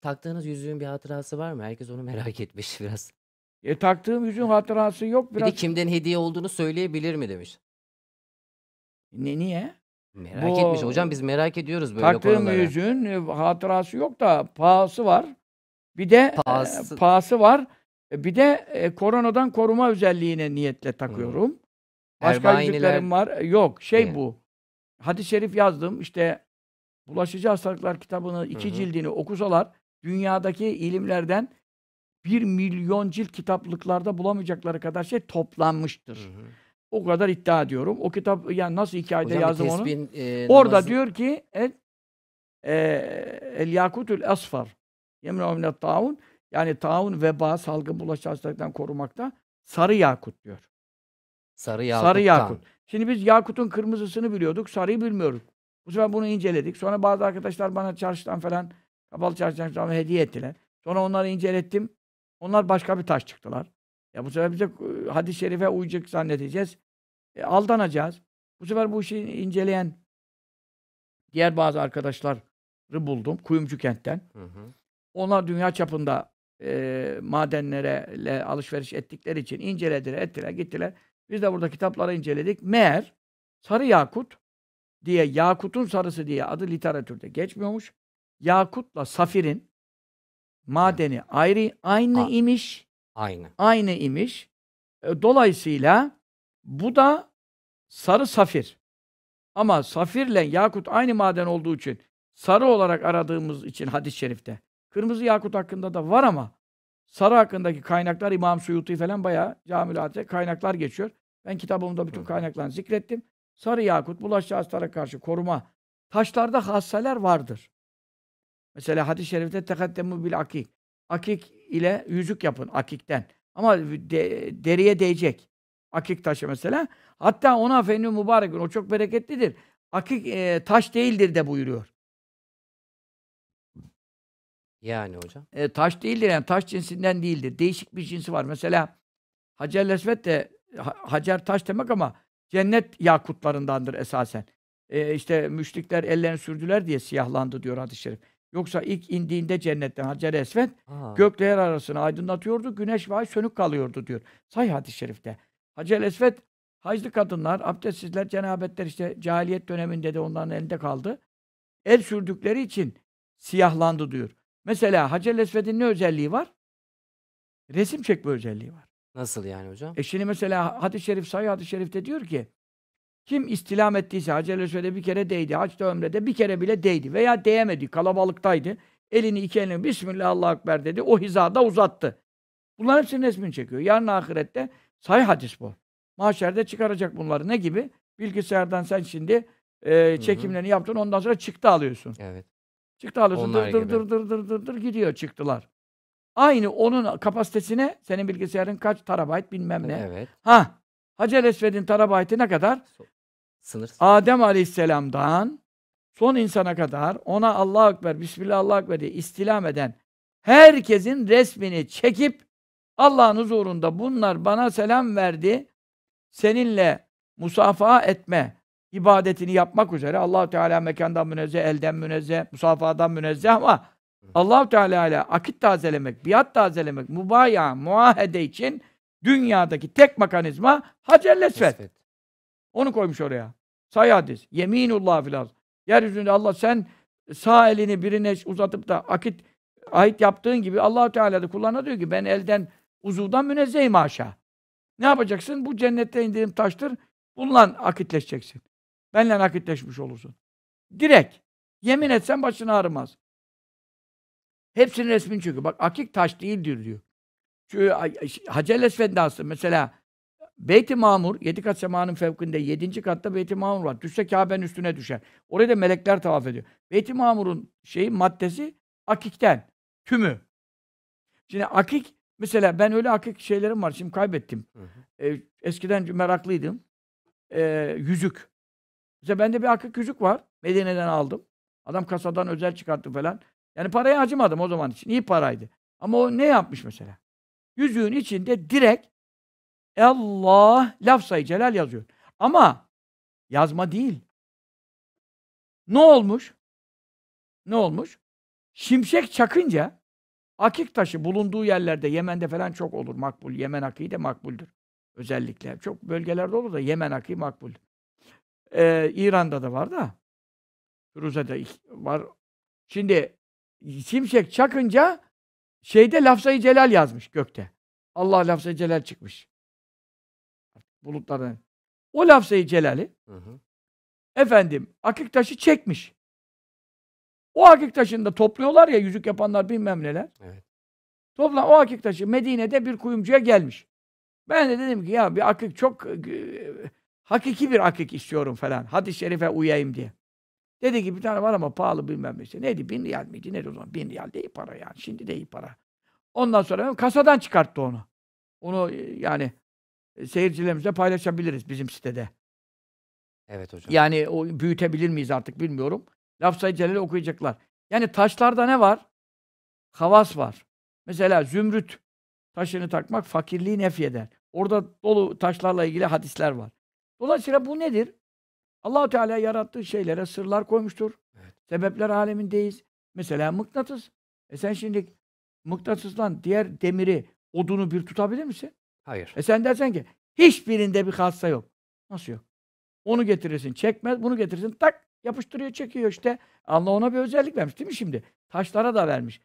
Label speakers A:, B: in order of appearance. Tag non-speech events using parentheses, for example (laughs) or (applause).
A: Taktığınız yüzüğün bir hatırası var mı? Herkes onu (laughs) merak etmiş biraz. E taktığım yüzüğün hatırası yok biraz. Bir de kimden hediye olduğunu söyleyebilir mi demiş. Ne niye? Merak Bu- etmiş. Hocam biz merak ediyoruz böyle Taktığım konulara. yüzüğün e, hatırası yok da pahası var. Bir de e, Pahası- var. E, Bir de e, koronadan koruma özelliğine niyetle takıyorum. Başka Erbainiler- yüzüklerim var. E, yok şey Evet. bu. Hadis-i şerif yazdım. İşte Bulaşıcı Hastalıklar kitabını iki Hı hı. cildini okusalar dünyadaki ilimlerden bir milyon cilt kitaplıklarda bulamayacakları kadar şey toplanmıştır. Hı hı. O kadar iddia ediyorum. O kitap yani nasıl hikayede Hocam, yazdım onu? E, Orada diyor ki el, e, e el yakutül asfar yemne minat taun yani taun veba salgın bulaşıcı hastalıktan korumakta sarı yakut diyor. Sarı yakut. Sarı yakut. Şimdi biz yakutun kırmızısını biliyorduk, sarıyı bilmiyoruz. Bu sefer bunu inceledik. Sonra bazı arkadaşlar bana çarşıdan falan Kapalı çarşıdan sonra hediye ettiler. Sonra onları incelettim. Onlar başka bir taş çıktılar. Ya bu sefer bize e, hadis-i şerife uyacak zannedeceğiz. E, aldanacağız. Bu sefer bu işi inceleyen diğer bazı arkadaşları buldum. Kuyumcu kentten. Hı hı. Onlar dünya çapında e, madenlere alışveriş ettikleri için incelediler, ettiler, gittiler. Biz de burada kitapları inceledik. Meğer sarı yakut diye, yakutun sarısı diye adı literatürde geçmiyormuş yakutla safirin madeni ayrı aynı A imiş. Aynı. Aynı imiş. E, dolayısıyla bu da sarı safir. Ama safirle yakut aynı maden olduğu için sarı olarak aradığımız için hadis-i şerifte. Kırmızı yakut hakkında da var ama sarı hakkındaki kaynaklar İmam Suyuti falan bayağı camilate kaynaklar geçiyor. Ben kitabımda bütün kaynakları zikrettim. Sarı yakut bulaşıcı hastalara karşı koruma taşlarda hasseler vardır. Mesela hadis-i şerifte tekaddemu bil akik. Akik ile yüzük yapın akikten. Ama de, deriye değecek. Akik taşı mesela. Hatta ona fenni mübarekün. O çok bereketlidir. Akik e, taş değildir de buyuruyor. Yani hocam. E, taş değildir yani taş cinsinden değildir. Değişik bir cinsi var. Mesela Hacer Lesvet de ha, Hacer taş demek ama cennet yakutlarındandır esasen. E, işte müşrikler ellerini sürdüler diye siyahlandı diyor hadis-i şerif. Yoksa ilk indiğinde cennetten Hacer Esved gökler arasını aydınlatıyordu. Güneş ve ay sönük kalıyordu diyor. Say hadis-i şerifte. Hacer Esved haclı kadınlar, abdestsizler, cenabetler işte cahiliyet döneminde de onların elinde kaldı. El sürdükleri için siyahlandı diyor. Mesela Hacer Esved'in ne özelliği var? Resim çekme özelliği var. Nasıl yani hocam? E şimdi mesela hadis-i şerif, sayı hadis-i şerifte diyor ki kim istilam ettiyse Hacı Eleşö'de bir kere değdi, Haç'ta Ömre'de bir kere bile değdi veya değemedi, kalabalıktaydı. Elini iki elini Bismillah Allah Ekber dedi, o hizada uzattı. Bunların hepsinin resmini çekiyor. Yarın ahirette say hadis bu. Mahşerde çıkaracak bunları. Ne gibi? Bilgisayardan sen şimdi e, çekimlerini yaptın, ondan sonra çıktı alıyorsun. Evet. Çıktı alıyorsun, dır, dır, dır dır dır dır dır gidiyor çıktılar. Aynı onun kapasitesine senin bilgisayarın kaç terabayt bilmem ne. Evet. Ha Hacer Esved'in terabaytı ne kadar? Sınırsız. Adem Aleyhisselam'dan son insana kadar ona Allah Ekber, Bismillah Allah Ekber diye istilam eden herkesin resmini çekip Allah'ın huzurunda bunlar bana selam verdi. Seninle musafaha etme ibadetini yapmak üzere allah Teala mekandan münezzeh, elden münezzeh, musafadan münezzeh ama allah Teala ile akit tazelemek, biat tazelemek, mübaya, muahede için dünyadaki tek mekanizma hacellesvet. Onu koymuş oraya. Sahih hadis. Yeminullah filaz. Yeryüzünde Allah sen sağ elini birine uzatıp da akit ait yaptığın gibi Allah Teala da kullarına diyor ki ben elden uzuvdan münezzehim aşağı. Ne yapacaksın? Bu cennette indirim taştır. Bununla akitleşeceksin. Benle akitleşmiş olursun. Direkt. Yemin etsen başın ağrımaz. Hepsinin resmini çünkü. Bak akik taş değildir diyor. Çünkü Hacer Esved'de mesela Beyt-i Mamur, yedi kat semanın fevkinde, yedinci katta Beyt-i Mamur var. Düşse Kabe'nin üstüne düşer. Orada melekler tavaf ediyor. Beyt-i Mamur'un şeyi, maddesi akikten, tümü. Şimdi akik, mesela ben öyle akik şeylerim var, şimdi kaybettim. Hı hı. Ee, eskiden meraklıydım. Ee, yüzük. Mesela bende bir akik yüzük var, Medine'den aldım. Adam kasadan özel çıkarttı falan. Yani paraya acımadım o zaman için, iyi paraydı. Ama o ne yapmış mesela? Yüzüğün içinde direkt Allah laf lafzayı celal yazıyor. Ama yazma değil. Ne olmuş? Ne olmuş? Şimşek çakınca akik taşı bulunduğu yerlerde Yemen'de falan çok olur makbul. Yemen akiği de makbuldür. Özellikle. Çok bölgelerde olur da Yemen akiği makbul. Ee, İran'da da var da. Rusya'da var. Şimdi şimşek çakınca şeyde lafzayı celal yazmış gökte. Allah lafzayı celal çıkmış bulutlardan. O lafzayı celali hı hı. efendim akik taşı çekmiş. O akik taşını da topluyorlar ya yüzük yapanlar bilmem neler. Evet. Toplan o akik taşı Medine'de bir kuyumcuya gelmiş. Ben de dedim ki ya bir akik çok e, hakiki bir akik istiyorum falan. Hadis-i şerife uyayım diye. Dedi ki bir tane var ama pahalı bilmem ne işte. Neydi? Bin riyal miydi? Neydi o zaman? Bin riyal de iyi para yani. Şimdi de iyi para. Ondan sonra kasadan çıkarttı onu. Onu e, yani seyircilerimizle paylaşabiliriz bizim sitede. Evet hocam. Yani o büyütebilir miyiz artık bilmiyorum. Lafzayı Celal'i okuyacaklar. Yani taşlarda ne var? Havas var. Mesela zümrüt taşını takmak fakirliği nef Orada dolu taşlarla ilgili hadisler var. Dolayısıyla bu nedir? allah Teala yarattığı şeylere sırlar koymuştur. Evet. Sebepler alemindeyiz. Mesela mıknatıs. E sen şimdi mıknatıslan diğer demiri, odunu bir tutabilir misin? Hayır. E sen dersen ki hiçbirinde bir hassa yok. Nasıl yok? Onu getirirsin çekmez, bunu getirirsin tak yapıştırıyor çekiyor işte. Allah ona bir özellik vermiş değil mi şimdi? Taşlara da vermiş.